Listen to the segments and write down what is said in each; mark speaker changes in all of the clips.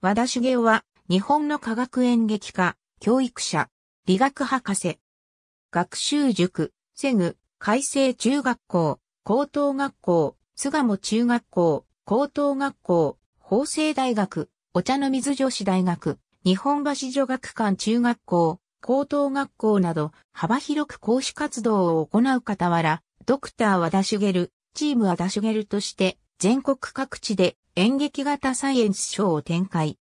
Speaker 1: 和田茂雄は、日本の科学演劇家、教育者、理学博士。学習塾、セグ、海星中学校、高等学校、巣鴨中学校、高等学校、法政大学、お茶の水女子大学、日本橋女学館中学校、高等学校など幅広く講師活動を行う傍ら、ドクター和田茂、チーム和田茂として全国各地で演劇型サイエンスショーを展開。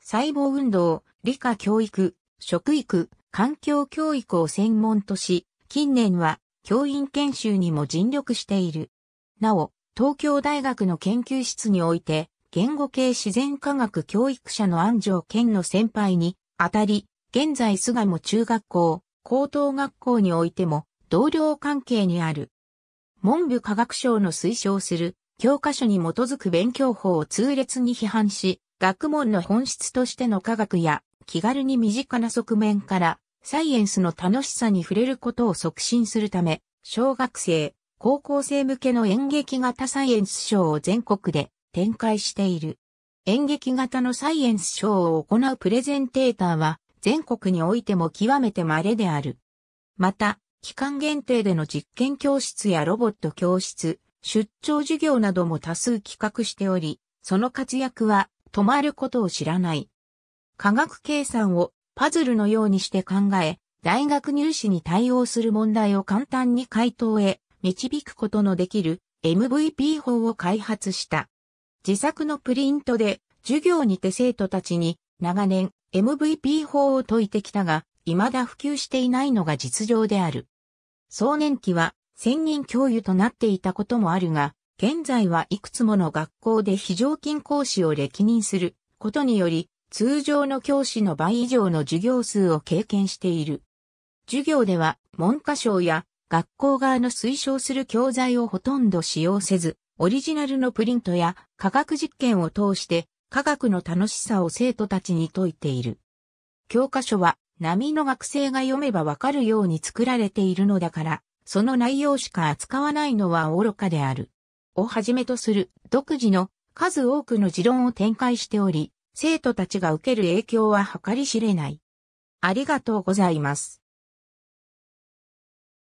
Speaker 1: 細胞運動、理科教育、食育、環境教育を専門とし、近年は教員研修にも尽力している。なお、東京大学の研究室において、言語系自然科学教育者の安城健の先輩に、あたり、現在巣鴨中学校、高等学校においても、同僚関係にある。文部科学省の推奨する教科書に基づく勉強法を痛烈に批判し、学問の本質としての科学や気軽に身近な側面からサイエンスの楽しさに触れることを促進するため、小学生、高校生向けの演劇型サイエンスショーを全国で展開している。演劇型のサイエンスショーを行うプレゼンテーターは全国においても極めて稀である。また、期間限定での実験教室やロボット教室、出張授業なども多数企画しており、その活躍は止まることを知らない。科学計算をパズルのようにして考え、大学入試に対応する問題を簡単に回答へ導くことのできる MVP 法を開発した。自作のプリントで授業にて生徒たちに長年 MVP 法を解いてきたが、未だ普及していないのが実情である。壮年期は専任教諭となっていたこともあるが、現在はいくつもの学校で非常勤講師を歴任することにより、通常の教師の倍以上の授業数を経験している。授業では文科省や学校側の推奨する教材をほとんど使用せず、オリジナルのプリントや科学実験を通して科学の楽しさを生徒たちに説いている。教科書は波の学生が読めばわかるように作られているのだから、その内容しか扱わないのは愚かである。をはじめとする独自の数多くの持論を展開しており、生徒たちが受ける影響は計り知れない。ありがとうございます。